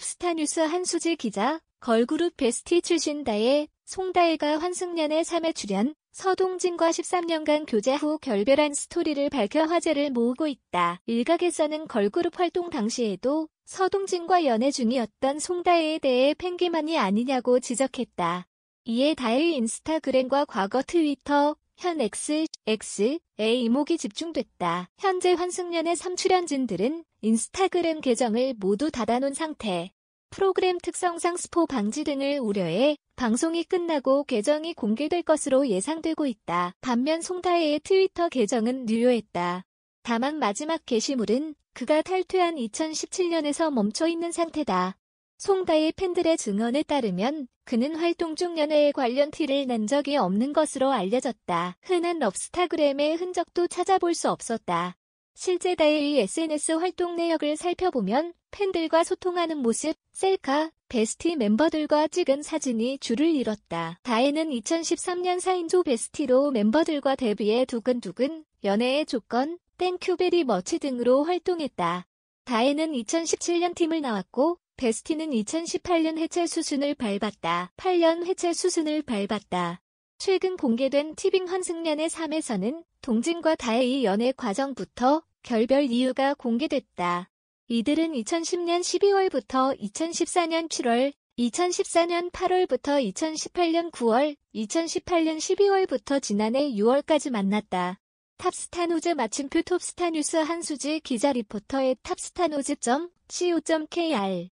톱스타뉴스 한수지 기자, 걸그룹 베스티 출신 다혜, 송다혜가 환승년의 3회 출연, 서동진과 13년간 교제 후 결별한 스토리를 밝혀 화제를 모으고 있다. 일각에서는 걸그룹 활동 당시에도 서동진과 연애 중이었던 송다혜에 대해 팽기만이 아니냐고 지적했다. 이에 다혜의 인스타그램과 과거 트위터, 현 X, X의 이목이 집중됐다. 현재 환승연의 3출연진들은 인스타그램 계정을 모두 닫아놓은 상태. 프로그램 특성상 스포 방지 등을 우려해 방송이 끝나고 계정이 공개될 것으로 예상되고 있다. 반면 송다혜의 트위터 계정은 뉴효했다 다만 마지막 게시물은 그가 탈퇴한 2017년에서 멈춰 있는 상태다. 송다일 팬들의 증언에 따르면 그는 활동 중 연애에 관련 티를 낸 적이 없는 것으로 알려졌다. 흔한 럽스타그램의 흔적도 찾아볼 수 없었다. 실제 다일의 SNS 활동 내역을 살펴보면 팬들과 소통하는 모습, 셀카, 베스티 멤버들과 찍은 사진이 줄을 잃었다 다혜는 2013년 4인조 베스티로 멤버들과 데뷔해 두근두근, 연애의 조건, 땡큐베리 머치 등으로 활동했다. 다혜는 2017년 팀을 나왔고 베스티는 2018년 해체 수순을 밟았다. 8년 해체 수순을 밟았다. 최근 공개된 티빙 환승년의 3에서는 동진과 다혜의 연애 과정부터 결별 이유가 공개됐다. 이들은 2010년 12월부터 2014년 7월, 2014년 8월부터 2018년 9월, 2018년 12월부터 지난해 6월까지 만났다. 탑스타 노즈 마침표 톱스타 뉴스 한수지 기자 리포터의 탑스타노즈.co.kr